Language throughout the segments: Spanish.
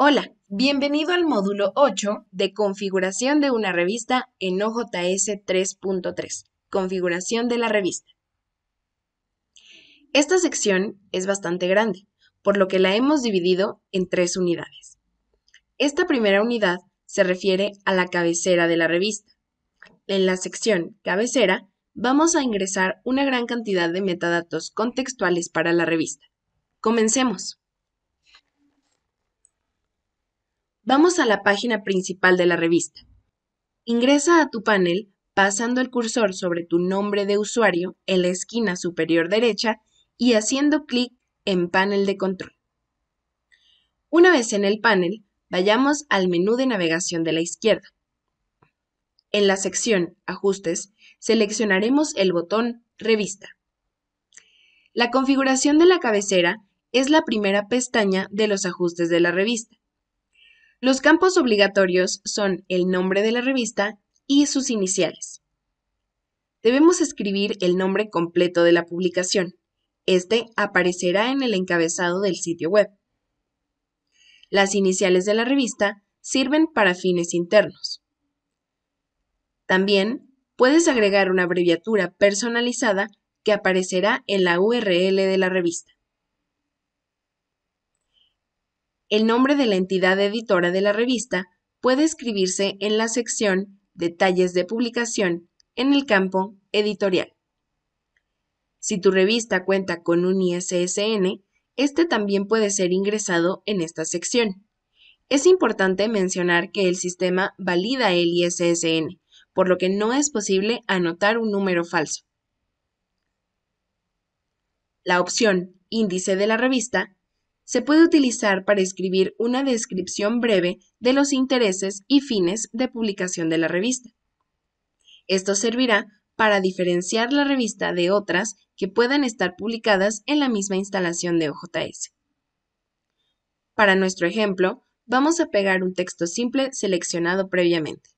Hola, bienvenido al módulo 8 de configuración de una revista en OJS 3.3, configuración de la revista. Esta sección es bastante grande, por lo que la hemos dividido en tres unidades. Esta primera unidad se refiere a la cabecera de la revista. En la sección cabecera vamos a ingresar una gran cantidad de metadatos contextuales para la revista. Comencemos. Vamos a la página principal de la revista. Ingresa a tu panel pasando el cursor sobre tu nombre de usuario en la esquina superior derecha y haciendo clic en Panel de control. Una vez en el panel, vayamos al menú de navegación de la izquierda. En la sección Ajustes, seleccionaremos el botón Revista. La configuración de la cabecera es la primera pestaña de los ajustes de la revista. Los campos obligatorios son el nombre de la revista y sus iniciales. Debemos escribir el nombre completo de la publicación. Este aparecerá en el encabezado del sitio web. Las iniciales de la revista sirven para fines internos. También puedes agregar una abreviatura personalizada que aparecerá en la URL de la revista. El nombre de la entidad editora de la revista puede escribirse en la sección Detalles de publicación en el campo Editorial. Si tu revista cuenta con un ISSN, este también puede ser ingresado en esta sección. Es importante mencionar que el sistema valida el ISSN, por lo que no es posible anotar un número falso. La opción Índice de la revista se puede utilizar para escribir una descripción breve de los intereses y fines de publicación de la revista. Esto servirá para diferenciar la revista de otras que puedan estar publicadas en la misma instalación de OJS. Para nuestro ejemplo, vamos a pegar un texto simple seleccionado previamente.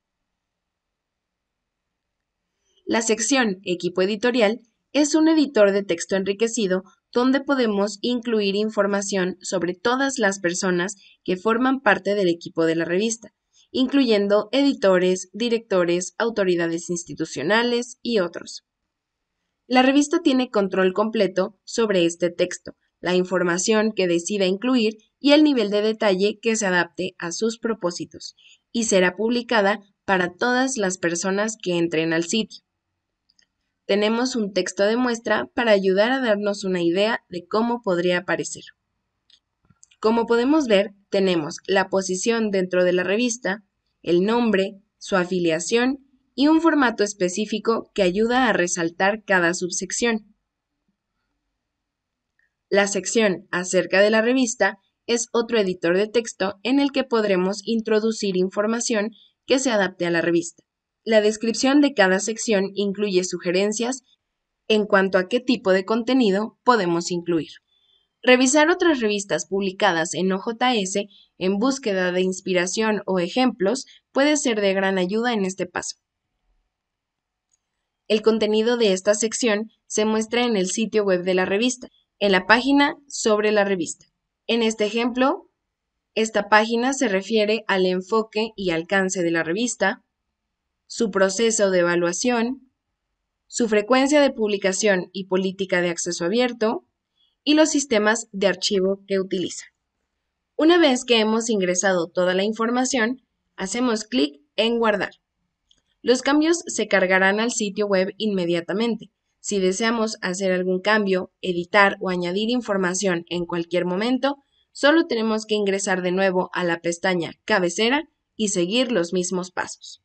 La sección Equipo Editorial es un editor de texto enriquecido donde podemos incluir información sobre todas las personas que forman parte del equipo de la revista, incluyendo editores, directores, autoridades institucionales y otros. La revista tiene control completo sobre este texto, la información que decida incluir y el nivel de detalle que se adapte a sus propósitos, y será publicada para todas las personas que entren al sitio. Tenemos un texto de muestra para ayudar a darnos una idea de cómo podría aparecer. Como podemos ver, tenemos la posición dentro de la revista, el nombre, su afiliación y un formato específico que ayuda a resaltar cada subsección. La sección acerca de la revista es otro editor de texto en el que podremos introducir información que se adapte a la revista. La descripción de cada sección incluye sugerencias en cuanto a qué tipo de contenido podemos incluir. Revisar otras revistas publicadas en OJS en búsqueda de inspiración o ejemplos puede ser de gran ayuda en este paso. El contenido de esta sección se muestra en el sitio web de la revista, en la página sobre la revista. En este ejemplo, esta página se refiere al enfoque y alcance de la revista, su proceso de evaluación, su frecuencia de publicación y política de acceso abierto, y los sistemas de archivo que utiliza. Una vez que hemos ingresado toda la información, hacemos clic en Guardar. Los cambios se cargarán al sitio web inmediatamente. Si deseamos hacer algún cambio, editar o añadir información en cualquier momento, solo tenemos que ingresar de nuevo a la pestaña Cabecera y seguir los mismos pasos.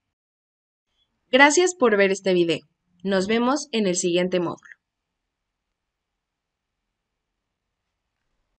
Gracias por ver este video. Nos vemos en el siguiente módulo.